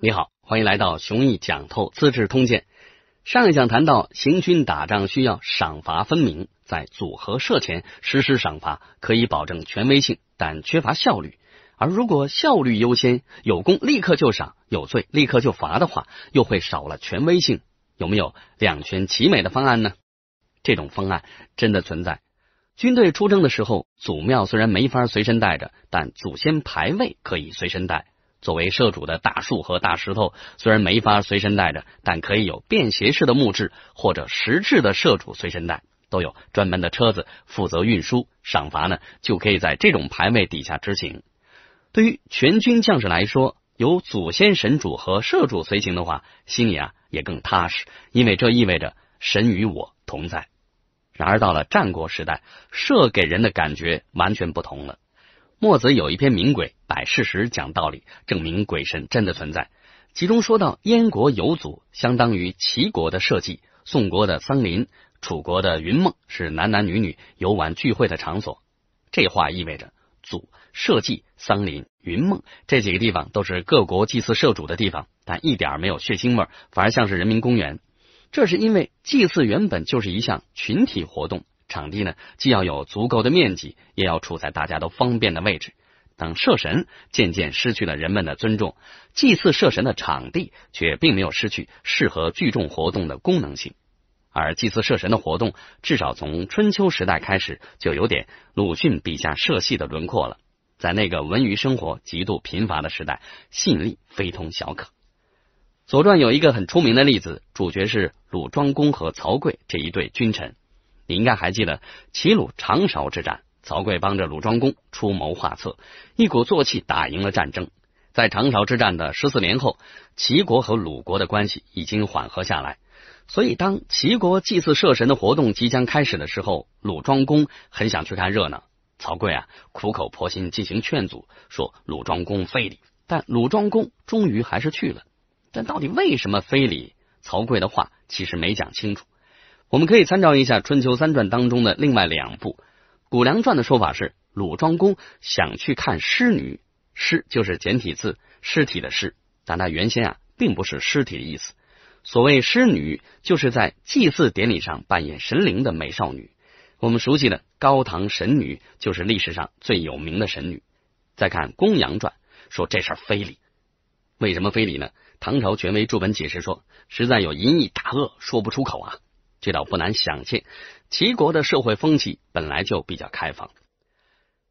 你好，欢迎来到雄毅讲透《资治通鉴》。上一讲谈到，行军打仗需要赏罚分明，在组合设前实施赏罚，可以保证权威性，但缺乏效率。而如果效率优先，有功立刻就赏，有罪立刻就罚的话，又会少了权威性。有没有两全其美的方案呢？这种方案真的存在？军队出征的时候，祖庙虽然没法随身带着，但祖先牌位可以随身带。作为社主的大树和大石头虽然没法随身带着，但可以有便携式的木质或者石质的社主随身带，都有专门的车子负责运输。赏罚呢就可以在这种牌位底下执行。对于全军将士来说，有祖先神主和社主随行的话，心里啊也更踏实，因为这意味着神与我同在。然而到了战国时代，社给人的感觉完全不同了。墨子有一篇《名鬼》，摆事实、讲道理，证明鬼神真的存在。其中说到，燕国游祖相当于齐国的社稷，宋国的桑林，楚国的云梦，是男男女女游玩聚会的场所。这话意味着，祖、社稷、桑林、云梦这几个地方都是各国祭祀社主的地方，但一点没有血腥味反而像是人民公园。这是因为祭祀原本就是一项群体活动，场地呢既要有足够的面积，也要处在大家都方便的位置。等社神渐渐失去了人们的尊重，祭祀社神的场地却并没有失去适合聚众活动的功能性，而祭祀社神的活动至少从春秋时代开始就有点鲁迅笔下社戏的轮廓了。在那个文娱生活极度贫乏的时代，吸引力非同小可。左传有一个很出名的例子，主角是鲁庄公和曹刿这一对君臣。你应该还记得齐鲁长勺之战，曹刿帮着鲁庄公出谋划策，一鼓作气打赢了战争。在长勺之战的十四年后，齐国和鲁国的关系已经缓和下来。所以，当齐国祭祀社神的活动即将开始的时候，鲁庄公很想去看热闹。曹刿啊，苦口婆心进行劝阻，说鲁庄公非礼，但鲁庄公终于还是去了。但到底为什么非礼？曹刿的话其实没讲清楚。我们可以参照一下《春秋》三传当中的另外两部，《谷梁传》的说法是鲁庄公想去看尸女，尸就是简体字尸体的尸，但那原先啊并不是尸体的意思。所谓尸女，就是在祭祀典礼上扮演神灵的美少女。我们熟悉的高唐神女就是历史上最有名的神女。再看《公羊传》，说这事儿非礼，为什么非礼呢？唐朝权威著本解释说，实在有淫逸大恶说不出口啊，这倒不难想见，齐国的社会风气本来就比较开放，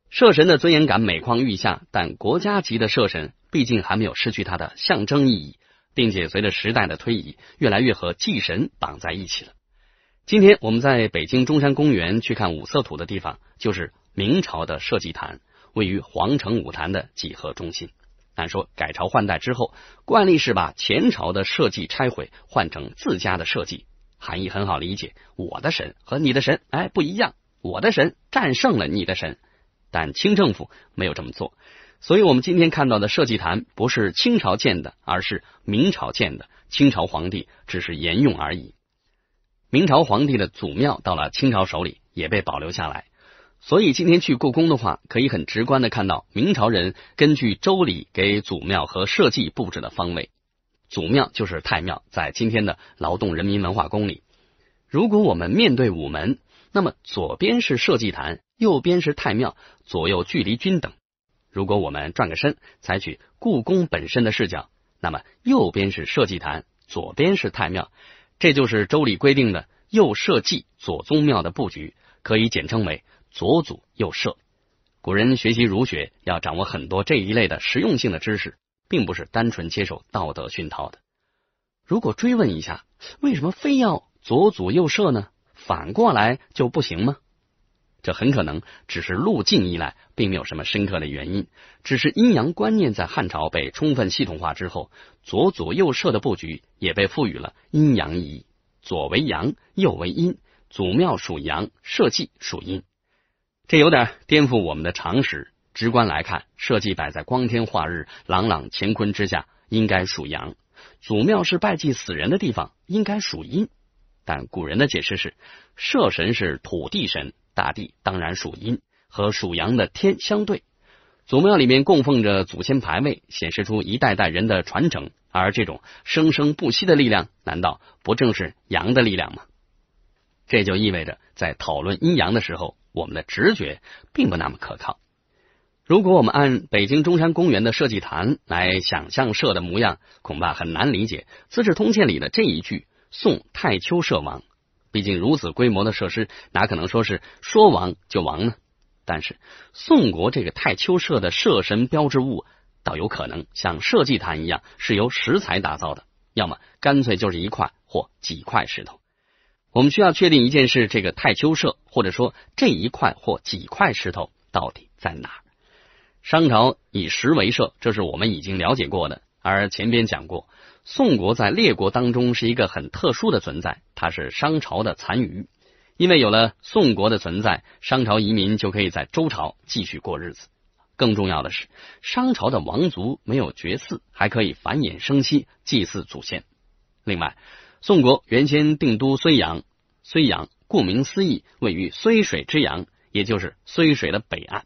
社神的尊严感每况愈下，但国家级的社神毕竟还没有失去它的象征意义，并且随着时代的推移，越来越和祭神绑在一起了。今天我们在北京中山公园去看五色土的地方，就是明朝的社稷坛，位于皇城五坛的几何中心。但说改朝换代之后，惯例是把前朝的社稷拆毁，换成自家的社稷。含义很好理解，我的神和你的神哎不一样，我的神战胜了你的神。但清政府没有这么做，所以我们今天看到的社稷坛不是清朝建的，而是明朝建的。清朝皇帝只是沿用而已。明朝皇帝的祖庙到了清朝手里也被保留下来。所以今天去故宫的话，可以很直观的看到明朝人根据《周礼》给祖庙和社稷布置的方位。祖庙就是太庙，在今天的劳动人民文化宫里。如果我们面对午门，那么左边是社稷坛，右边是太庙，左右距离均等。如果我们转个身，采取故宫本身的视角，那么右边是社稷坛，左边是太庙。这就是《周礼》规定的右社稷、左宗庙的布局，可以简称为。左祖右社，古人学习儒学要掌握很多这一类的实用性的知识，并不是单纯接受道德熏陶的。如果追问一下，为什么非要左祖右社呢？反过来就不行吗？这很可能只是路径依赖，并没有什么深刻的原因。只是阴阳观念在汉朝被充分系统化之后，左左右社的布局也被赋予了阴阳意义：左为阳，右为阴；祖庙属阳，社稷属阴。这有点颠覆我们的常识。直观来看，社稷摆在光天化日、朗朗乾坤之下，应该属阳；祖庙是拜祭死人的地方，应该属阴。但古人的解释是，社神是土地神，大地当然属阴，和属阳的天相对。祖庙里面供奉着祖先牌位，显示出一代代人的传承，而这种生生不息的力量，难道不正是阳的力量吗？这就意味着，在讨论阴阳的时候。我们的直觉并不那么可靠。如果我们按北京中山公园的社稷坛来想象社的模样，恐怕很难理解《资治通鉴》里的这一句：“宋太丘社亡。”毕竟如此规模的设施，哪可能说是说亡就亡呢？但是宋国这个太丘社的社神标志物，倒有可能像社稷坛一样是由石材打造的，要么干脆就是一块或几块石头。我们需要确定一件事：这个太丘社。或者说这一块或几块石头到底在哪儿？商朝以石为社，这是我们已经了解过的。而前边讲过，宋国在列国当中是一个很特殊的存在，它是商朝的残余。因为有了宋国的存在，商朝移民就可以在周朝继续过日子。更重要的是，商朝的王族没有绝嗣，还可以繁衍生息，祭祀祖先。另外，宋国原先定都睢阳，睢阳。顾名思义，位于睢水之阳，也就是睢水的北岸。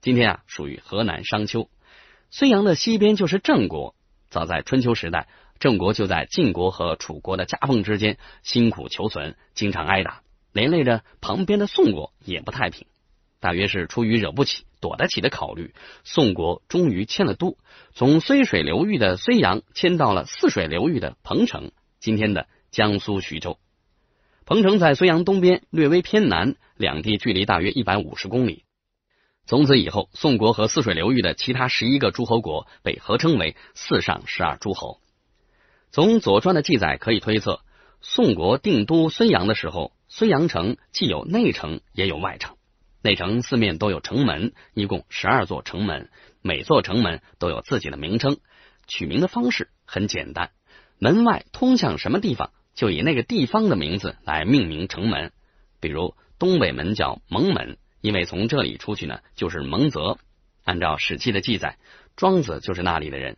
今天啊，属于河南商丘。睢阳的西边就是郑国。早在春秋时代，郑国就在晋国和楚国的夹缝之间辛苦求存，经常挨打，连累着旁边的宋国也不太平。大约是出于惹不起、躲得起的考虑，宋国终于迁了都，从睢水流域的睢阳迁到了泗水流域的彭城，今天的江苏徐州。彭城在睢阳东边，略微偏南，两地距离大约一百五十公里。从此以后，宋国和泗水流域的其他十一个诸侯国被合称为“四上十二诸侯”。从《左传》的记载可以推测，宋国定都睢阳的时候，睢阳城既有内城也有外城，内城四面都有城门，一共十二座城门，每座城门都有自己的名称。取名的方式很简单，门外通向什么地方。就以那个地方的名字来命名城门，比如东北门叫蒙门，因为从这里出去呢就是蒙泽。按照史记的记载，庄子就是那里的人。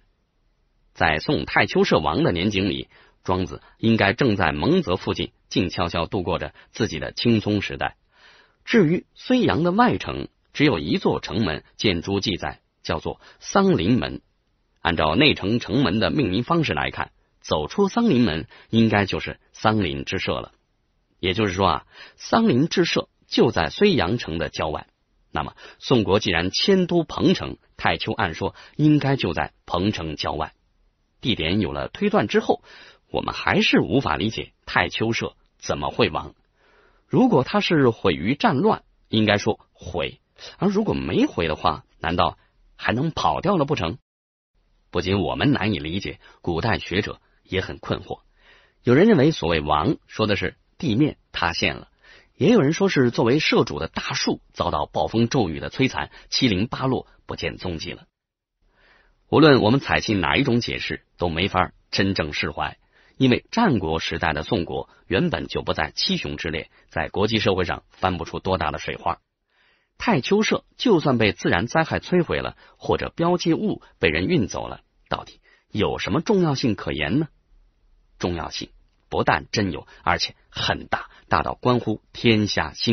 在宋太丘射王的年景里，庄子应该正在蒙泽附近，静悄悄度过着自己的青葱时代。至于睢阳的外城，只有一座城门建筑记载，叫做桑林门。按照内城城门的命名方式来看。走出桑林门，应该就是桑林之社了。也就是说啊，桑林之社就在睢阳城的郊外。那么，宋国既然迁都彭城，太丘按说应该就在彭城郊外。地点有了推断之后，我们还是无法理解太丘社怎么会亡。如果他是毁于战乱，应该说毁；而如果没毁的话，难道还能跑掉了不成？不仅我们难以理解，古代学者。也很困惑。有人认为所谓“王”说的是地面塌陷了，也有人说是作为社主的大树遭到暴风骤雨的摧残，七零八落，不见踪迹了。无论我们采信哪一种解释，都没法真正释怀，因为战国时代的宋国原本就不在七雄之列，在国际社会上翻不出多大的水花。太丘社就算被自然灾害摧毁了，或者标记物被人运走了，到底有什么重要性可言呢？重要性不但真有，而且很大，大到关乎天下兴亡。